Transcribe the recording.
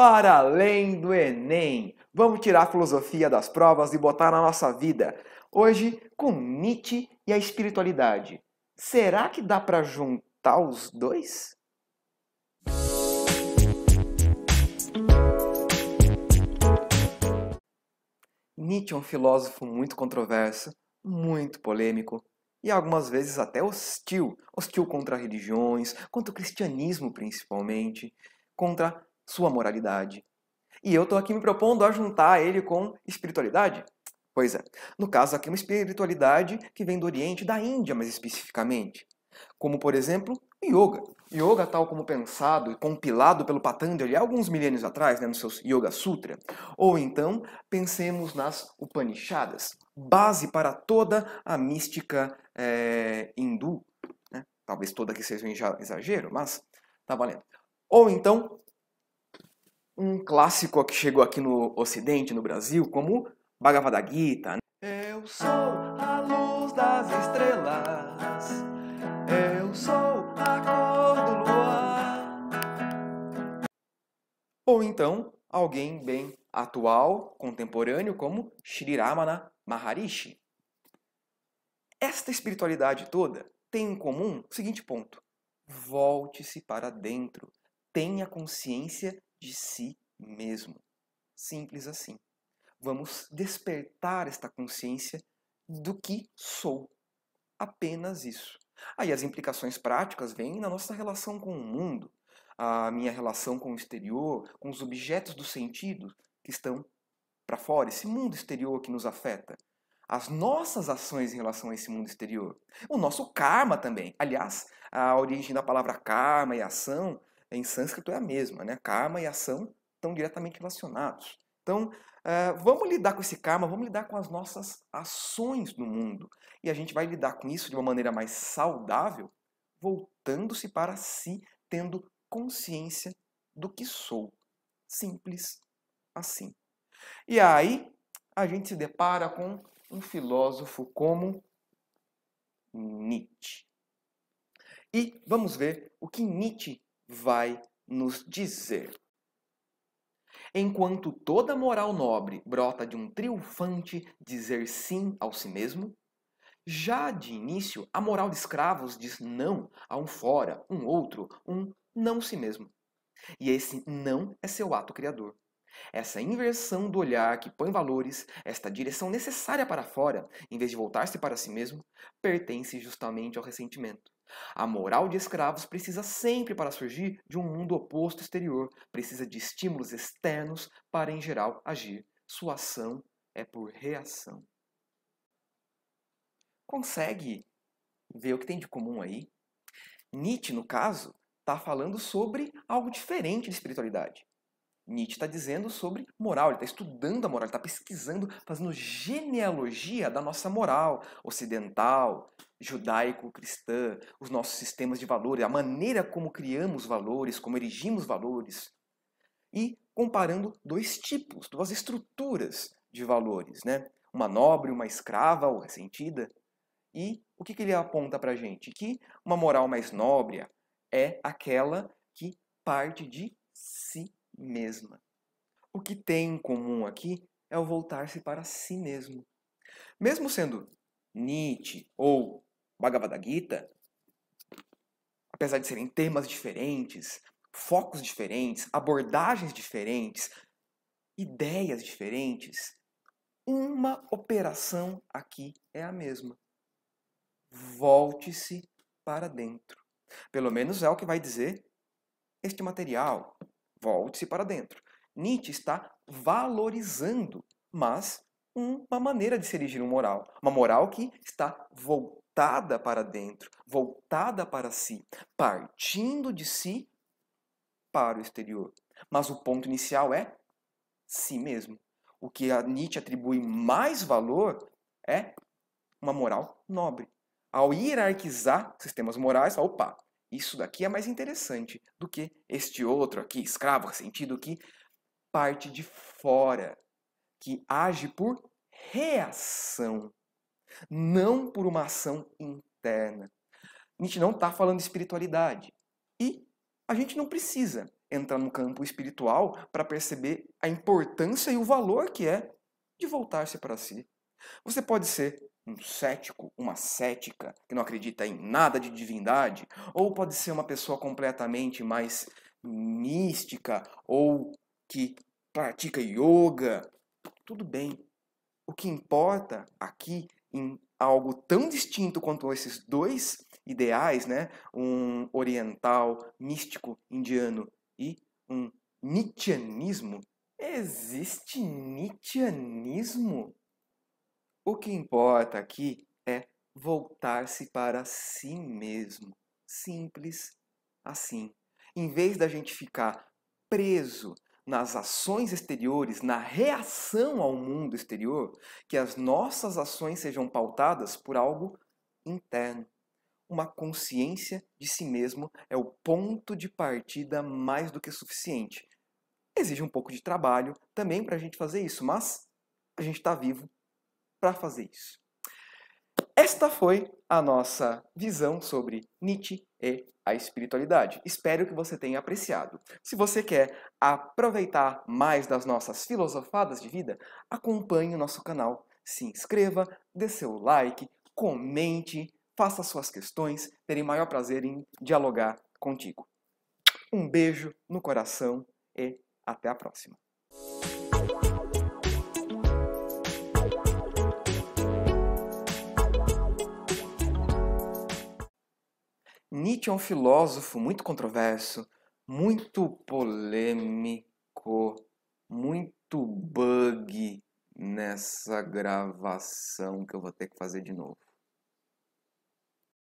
para além do Enem. Vamos tirar a filosofia das provas e botar na nossa vida. Hoje, com Nietzsche e a espiritualidade. Será que dá para juntar os dois? Nietzsche é um filósofo muito controverso, muito polêmico e algumas vezes até hostil hostil contra religiões, contra o cristianismo principalmente, contra sua moralidade. E eu estou aqui me propondo a juntar ele com espiritualidade? Pois é. No caso aqui, é uma espiritualidade que vem do Oriente, da Índia mais especificamente. Como, por exemplo, yoga. Yoga, tal como pensado e compilado pelo Patanjali alguns milênios atrás, né, nos seus Yoga Sutra. Ou então, pensemos nas Upanishadas, base para toda a mística é, hindu. Né? Talvez toda que seja um exagero, mas tá valendo. Ou então, um clássico que chegou aqui no Ocidente, no Brasil, como Bhagavad Gita. Né? Eu sou a luz das estrelas, eu sou a cor do luar. Ou então, alguém bem atual, contemporâneo, como Sri Ramana Maharishi. Esta espiritualidade toda tem em comum o seguinte ponto: volte-se para dentro, tenha consciência de si mesmo. Simples assim. Vamos despertar esta consciência do que sou. Apenas isso. Aí as implicações práticas vêm na nossa relação com o mundo, a minha relação com o exterior, com os objetos do sentido que estão para fora, esse mundo exterior que nos afeta. As nossas ações em relação a esse mundo exterior. O nosso karma também. Aliás, a origem da palavra karma e ação em sânscrito é a mesma, né? Karma e ação estão diretamente relacionados. Então, eh, vamos lidar com esse karma, vamos lidar com as nossas ações no mundo. E a gente vai lidar com isso de uma maneira mais saudável, voltando-se para si, tendo consciência do que sou. Simples assim. E aí, a gente se depara com um filósofo como Nietzsche. E vamos ver o que Nietzsche vai nos dizer. Enquanto toda moral nobre brota de um triunfante dizer sim ao si mesmo, já de início a moral de escravos diz não a um fora, um outro, um não si mesmo. E esse não é seu ato criador. Essa inversão do olhar que põe valores, esta direção necessária para fora, em vez de voltar-se para si mesmo, pertence justamente ao ressentimento. A moral de escravos precisa sempre para surgir de um mundo oposto exterior, precisa de estímulos externos para, em geral, agir. Sua ação é por reação. Consegue ver o que tem de comum aí? Nietzsche, no caso, está falando sobre algo diferente de espiritualidade. Nietzsche está dizendo sobre moral, ele está estudando a moral, está pesquisando, fazendo genealogia da nossa moral ocidental, judaico-cristã, os nossos sistemas de valores, a maneira como criamos valores, como erigimos valores, e comparando dois tipos, duas estruturas de valores, né? Uma nobre, uma escrava ou ressentida. E o que, que ele aponta para a gente? Que uma moral mais nobre é aquela que parte de si mesma. O que tem em comum aqui é o voltar-se para si mesmo. Mesmo sendo Nietzsche ou Bhagavad Gita, apesar de serem temas diferentes, focos diferentes, abordagens diferentes, ideias diferentes, uma operação aqui é a mesma. Volte-se para dentro. Pelo menos é o que vai dizer este material. Volte-se para dentro. Nietzsche está valorizando, mas uma maneira de se erigir um moral. Uma moral que está voltando voltada para dentro, voltada para si, partindo de si para o exterior. Mas o ponto inicial é si mesmo. O que a Nietzsche atribui mais valor é uma moral nobre. Ao hierarquizar sistemas morais, opa, isso daqui é mais interessante do que este outro aqui, escravo, sentido que parte de fora, que age por reação não por uma ação interna. Nietzsche não está falando de espiritualidade. E a gente não precisa entrar no campo espiritual para perceber a importância e o valor que é de voltar-se para si. Você pode ser um cético, uma cética, que não acredita em nada de divindade, ou pode ser uma pessoa completamente mais mística, ou que pratica yoga. Tudo bem. O que importa aqui em algo tão distinto quanto esses dois ideais, né? um oriental místico indiano e um Nietzscheanismo. Existe Nietzscheanismo? O que importa aqui é voltar-se para si mesmo. Simples assim. Em vez da gente ficar preso nas ações exteriores, na reação ao mundo exterior, que as nossas ações sejam pautadas por algo interno. Uma consciência de si mesmo é o ponto de partida mais do que suficiente. Exige um pouco de trabalho também para a gente fazer isso, mas a gente está vivo para fazer isso. Esta foi a nossa visão sobre Nietzsche e a espiritualidade. Espero que você tenha apreciado. Se você quer aproveitar mais das nossas filosofadas de vida, acompanhe o nosso canal, se inscreva, dê seu like, comente, faça suas questões, terei maior prazer em dialogar contigo. Um beijo no coração e até a próxima. Nietzsche é um filósofo muito controverso, muito polêmico, muito bug nessa gravação que eu vou ter que fazer de novo.